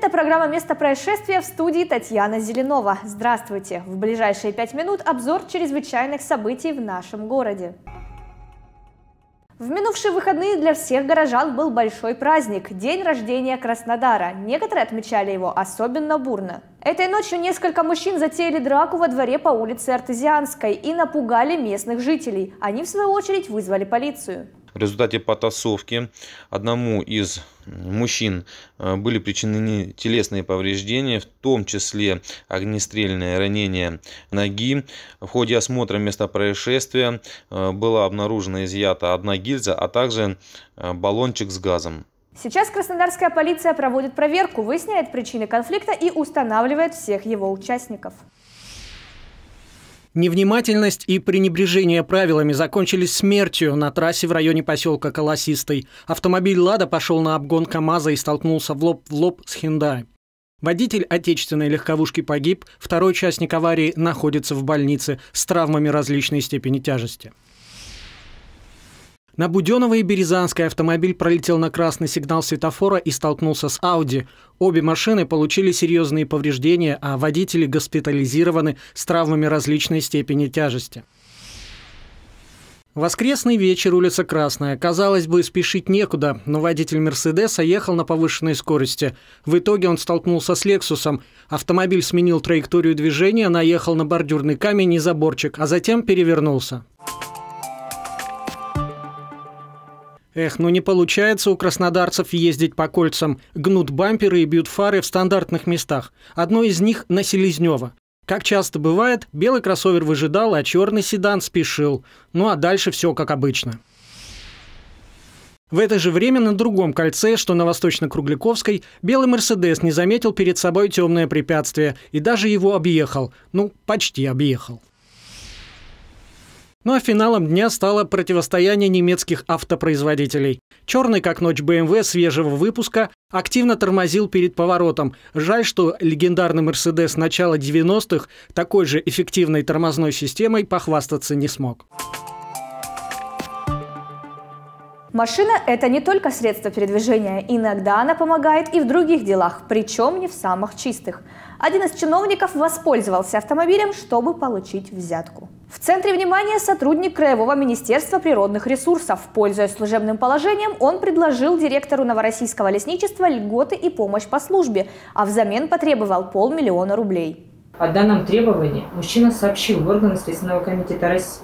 Это программа «Место происшествия» в студии Татьяна Зеленова. Здравствуйте! В ближайшие пять минут обзор чрезвычайных событий в нашем городе. В минувшие выходные для всех горожан был большой праздник – день рождения Краснодара. Некоторые отмечали его особенно бурно. Этой ночью несколько мужчин затеяли драку во дворе по улице Артезианской и напугали местных жителей. Они, в свою очередь, вызвали полицию. В результате потасовки одному из мужчин э, были причинены телесные повреждения, в том числе огнестрельное ранение ноги. В ходе осмотра места происшествия э, была обнаружена изъята одна гильза, а также э, баллончик с газом. Сейчас краснодарская полиция проводит проверку, выясняет причины конфликта и устанавливает всех его участников. Невнимательность и пренебрежение правилами закончились смертью на трассе в районе поселка Колосистый. Автомобиль «Лада» пошел на обгон КАМАЗа и столкнулся в лоб в лоб с «Хендай». Водитель отечественной легковушки погиб, второй участник аварии находится в больнице с травмами различной степени тяжести. На Буденова и Березанской автомобиль пролетел на красный сигнал светофора и столкнулся с Audi. Обе машины получили серьезные повреждения, а водители госпитализированы с травмами различной степени тяжести. Воскресный вечер, улица Красная. Казалось бы, спешить некуда, но водитель «Мерседеса» ехал на повышенной скорости. В итоге он столкнулся с «Лексусом». Автомобиль сменил траекторию движения, наехал на бордюрный камень и заборчик, а затем перевернулся. Эх, ну не получается у краснодарцев ездить по кольцам. Гнут бамперы и бьют фары в стандартных местах. Одно из них на Селезнева. Как часто бывает, белый кроссовер выжидал, а черный седан спешил. Ну а дальше все как обычно. В это же время на другом кольце, что на восточно кругликовской белый «Мерседес» не заметил перед собой темное препятствие и даже его объехал. Ну, почти объехал. Ну а финалом дня стало противостояние немецких автопроизводителей. Черный как ночь BMW свежего выпуска активно тормозил перед поворотом. Жаль, что легендарный Mercedes начала 90-х такой же эффективной тормозной системой похвастаться не смог. Машина – это не только средство передвижения, иногда она помогает и в других делах, причем не в самых чистых. Один из чиновников воспользовался автомобилем, чтобы получить взятку. В центре внимания сотрудник Краевого министерства природных ресурсов. Пользуясь служебным положением, он предложил директору Новороссийского лесничества льготы и помощь по службе, а взамен потребовал полмиллиона рублей. О данном требовании мужчина сообщил в органы Следственного комитета России.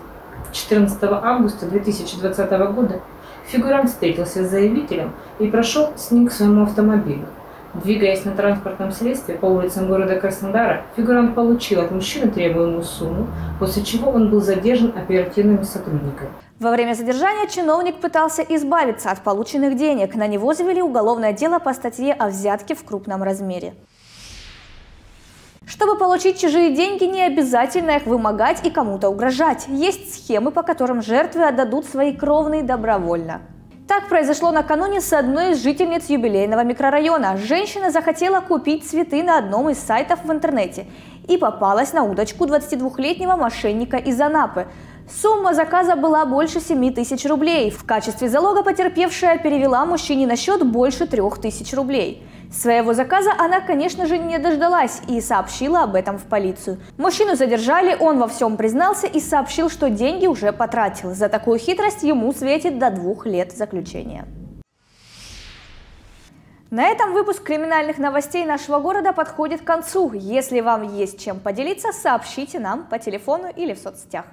14 августа 2020 года фигурант встретился с заявителем и прошел с ним к своему автомобилю. Двигаясь на транспортном средстве по улицам города Краснодара, фигурант получил от мужчины требуемую сумму, после чего он был задержан оперативными сотрудниками. Во время задержания чиновник пытался избавиться от полученных денег. На него завели уголовное дело по статье о взятке в крупном размере. Чтобы получить чужие деньги, не обязательно их вымогать и кому-то угрожать. Есть схемы, по которым жертвы отдадут свои кровные добровольно. Так произошло накануне с одной из жительниц юбилейного микрорайона. Женщина захотела купить цветы на одном из сайтов в интернете и попалась на удочку 22-летнего мошенника из Анапы. Сумма заказа была больше 7 тысяч рублей. В качестве залога потерпевшая перевела мужчине на счет больше 3 тысяч рублей. Своего заказа она, конечно же, не дождалась и сообщила об этом в полицию. Мужчину задержали, он во всем признался и сообщил, что деньги уже потратил. За такую хитрость ему светит до двух лет заключения. На этом выпуск криминальных новостей нашего города подходит к концу. Если вам есть чем поделиться, сообщите нам по телефону или в соцсетях.